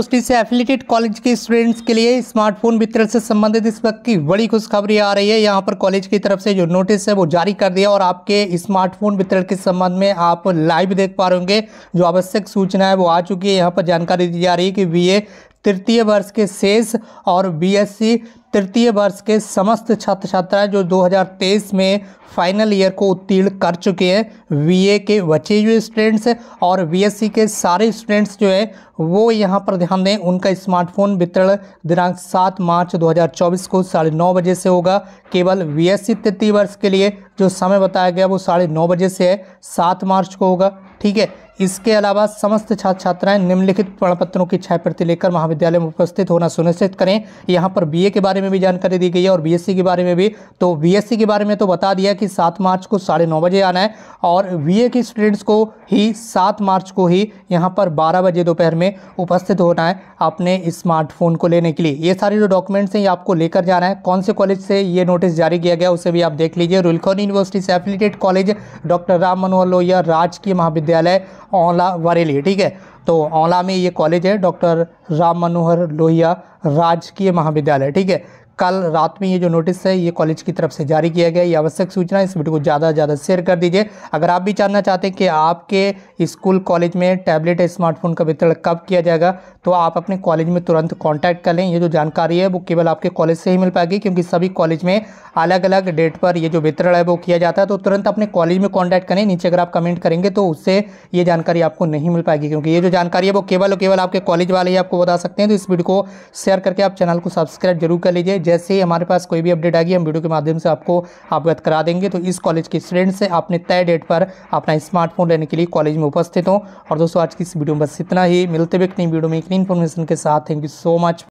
university तो से affiliated college के स्टूडेंट्स के लिए स्मार्टफोन वितरण से संबंधित इस वक्त की बड़ी खुशखबरी आ रही है यहाँ पर कॉलेज की तरफ से जो नोटिस है वो जारी कर दिया और आपके स्मार्टफोन वितरण के संबंध में आप लाइव देख पा रहे होंगे जो आवश्यक सूचना है वो आ चुकी है यहाँ पर जानकारी दी जा रही है कि बी तृतीय वर्ष के शेष और बी तृतीय वर्ष के समस्त छात्र छात्राएं जो 2023 में फाइनल ईयर को उत्तीर्ण कर चुके हैं वीए के बचे हुए स्टूडेंट्स और बीएससी के सारे स्टूडेंट्स जो है वो यहाँ पर ध्यान दें उनका स्मार्टफोन वितरण दिनांक 7 मार्च 2024 को साढ़े नौ बजे से होगा केवल बीएससी तृतीय वर्ष के लिए जो समय बताया गया वो साढ़े नौ बजे से है सात मार्च को होगा ठीक है इसके अलावा समस्त छात्र छात्राएं निम्नलिखित प्रमाणपत्रों की छाय प्रति लेकर महाविद्यालय में उपस्थित होना सुनिश्चित करें यहाँ पर बीए के बारे में भी जानकारी दी गई है और बीएससी के बारे में भी तो बीएससी के बारे में तो बता दिया कि सात मार्च को साढ़े नौ बजे आना है और बीए के स्टूडेंट्स को ही सात मार्च को ही यहाँ पर बारह बजे दोपहर में उपस्थित होना है अपने स्मार्टफोन को लेने के लिए ये सारे जो डॉक्यूमेंट्स हैं ये आपको लेकर जाना है कौन से कॉलेज से ये नोटिस जारी किया गया उसे भी आप देख लीजिए रुलखोन यूनिवर्सिटी से affiliated college doctor Ram Manohar Lohia राजकीय महाविद्यालय ओला वरेली ठीक है तो ओला में ये कॉलेज है डॉक्टर राम मनोहर लोहिया राजकीय महाविद्यालय ठीक है कल रात में ये जो नोटिस है ये कॉलेज की तरफ से जारी किया गया ये आवश्यक सूचना इस वीडियो को ज़्यादा से ज़्यादा शेयर कर दीजिए अगर आप भी जानना चाहते हैं कि आपके स्कूल कॉलेज में टैबलेट या स्मार्टफोन का वितरण कब किया जाएगा तो आप अपने कॉलेज में तुरंत कॉन्टैक्ट कर लें ये जो जानकारी है वो केवल आपके कॉलेज से ही मिल पाएगी क्योंकि सभी कॉलेज में अलग अलग डेट पर ये जो वितरण है वो किया जाता है तो तुरंत अपने कॉलेज में कॉन्टैक्ट करें नीचे अगर आप कमेंट करेंगे तो उससे ये जानकारी आपको नहीं मिल पाएगी क्योंकि ये जो जानकारी है वो केवल और केवल आपके कॉलेज वाले ही आपको बता सकते हैं तो इस वीडियो को शेयर करके आप चैनल को सब्सक्राइब जरूर कर लीजिए जैसे ही हमारे पास कोई भी अपडेट आएगी हम वीडियो के माध्यम से आपको अवगत करा देंगे तो इस कॉलेज के स्टूडेंट्स से आपने तय डेट पर अपना स्मार्टफोन लेने के लिए कॉलेज में उपस्थित हों और दोस्तों आज की इस वीडियो में बस इतना ही मिलते हुए एक नई वीडियो में एक नई इन्फॉर्मेशन के साथ थैंक यू सो मच